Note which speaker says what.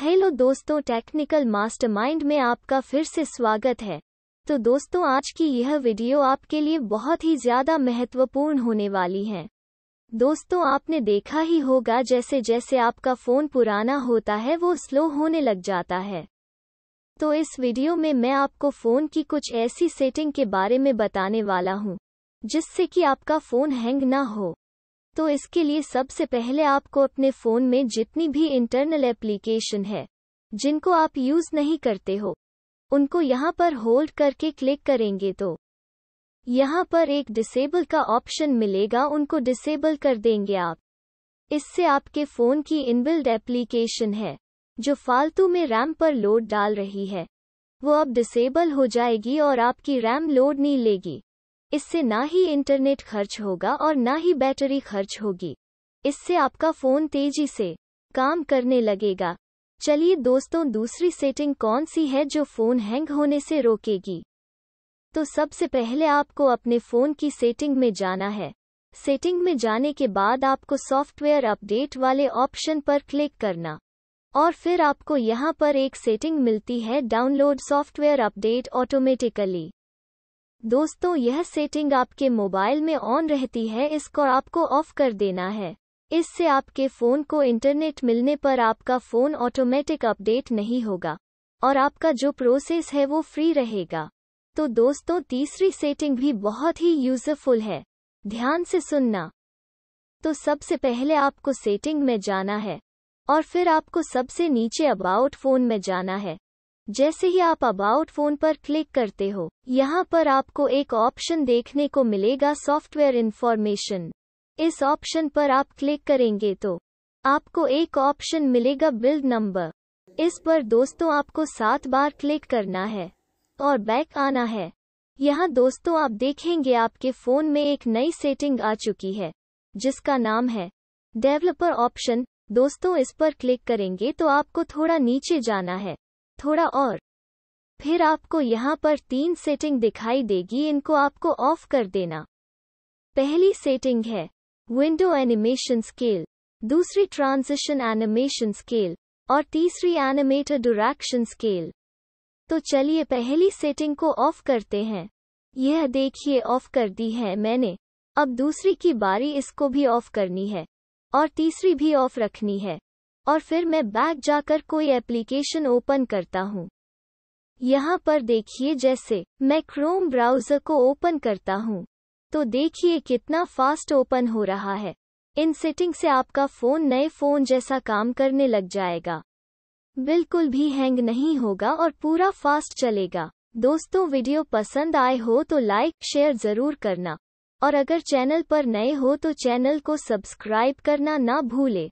Speaker 1: hello दोस्तों technical mastermind में आपका फिर से स्वागत है तो दोस्तों आज की यह वीडियो आपके लिए बहुत ही ज्यादा महत्वपूर्ण होने वाली है दोस्तों आपने देखा ही होगा जैसे जैसे आपका फोन पुराना होता है वो स्लो होने लग जाता है तो इस वीडियो में मैं आपको फोन की कुछ ऐसी सेटिंग के बारे में बताने वाला हूँ जिससे कि आपका फोन हैंग ना हो तो इसके लिए सबसे पहले आपको अपने फ़ोन में जितनी भी इंटरनल एप्लीकेशन है जिनको आप यूज़ नहीं करते हो उनको यहाँ पर होल्ड करके क्लिक करेंगे तो यहाँ पर एक डिसेबल का ऑप्शन मिलेगा उनको डिसेबल कर देंगे आप इससे आपके फ़ोन की इनबिल्ड एप्लीकेशन है जो फालतू में रैम पर लोड डाल रही है वो अब डिसेबल हो जाएगी और आपकी रैम लोड नहीं लेगी इससे ना ही इंटरनेट खर्च होगा और ना ही बैटरी खर्च होगी इससे आपका फोन तेजी से काम करने लगेगा चलिए दोस्तों दूसरी सेटिंग कौन सी है जो फोन हैंग होने से रोकेगी तो सबसे पहले आपको अपने फोन की सेटिंग में जाना है सेटिंग में जाने के बाद आपको सॉफ्टवेयर अपडेट वाले ऑप्शन पर क्लिक करना और फिर आपको यहाँ पर एक सेटिंग मिलती है डाउनलोड सॉफ्टवेयर अपडेट ऑटोमेटिकली दोस्तों यह सेटिंग आपके मोबाइल में ऑन रहती है इसको आपको ऑफ कर देना है इससे आपके फ़ोन को इंटरनेट मिलने पर आपका फ़ोन ऑटोमेटिक अपडेट नहीं होगा और आपका जो प्रोसेस है वो फ्री रहेगा तो दोस्तों तीसरी सेटिंग भी बहुत ही यूजफुल है ध्यान से सुनना तो सबसे पहले आपको सेटिंग में जाना है और फिर आपको सबसे नीचे अबाउट फोन में जाना है जैसे ही आप अबाउट फोन पर क्लिक करते हो यहाँ पर आपको एक ऑप्शन देखने को मिलेगा सॉफ्टवेयर इन्फॉर्मेशन इस ऑप्शन पर आप क्लिक करेंगे तो आपको एक ऑप्शन मिलेगा बिल्ड नंबर इस पर दोस्तों आपको सात बार क्लिक करना है और बैक आना है यहाँ दोस्तों आप देखेंगे आपके फोन में एक नई सेटिंग आ चुकी है जिसका नाम है डेवलपर ऑप्शन दोस्तों इस पर क्लिक करेंगे तो आपको थोड़ा नीचे जाना है थोड़ा और फिर आपको यहाँ पर तीन सेटिंग दिखाई देगी इनको आपको ऑफ कर देना पहली सेटिंग है विंडो एनिमेशन स्केल दूसरी ट्रांजिशन एनिमेशन स्केल और तीसरी एनिमेटेड डुरैक्शन स्केल तो चलिए पहली सेटिंग को ऑफ करते हैं यह देखिए ऑफ कर दी है मैंने अब दूसरी की बारी इसको भी ऑफ करनी है और तीसरी भी ऑफ रखनी है और फिर मैं बैक जाकर कोई एप्लीकेशन ओपन करता हूँ यहाँ पर देखिए जैसे मैं क्रोम ब्राउज़र को ओपन करता हूँ तो देखिए कितना फास्ट ओपन हो रहा है इन सेटिंग से आपका फोन नए फोन जैसा काम करने लग जाएगा बिल्कुल भी हैंग नहीं होगा और पूरा फास्ट चलेगा दोस्तों वीडियो पसंद आए हो तो लाइक शेयर जरूर करना और अगर चैनल पर नए हो तो चैनल को सब्सक्राइब करना ना भूले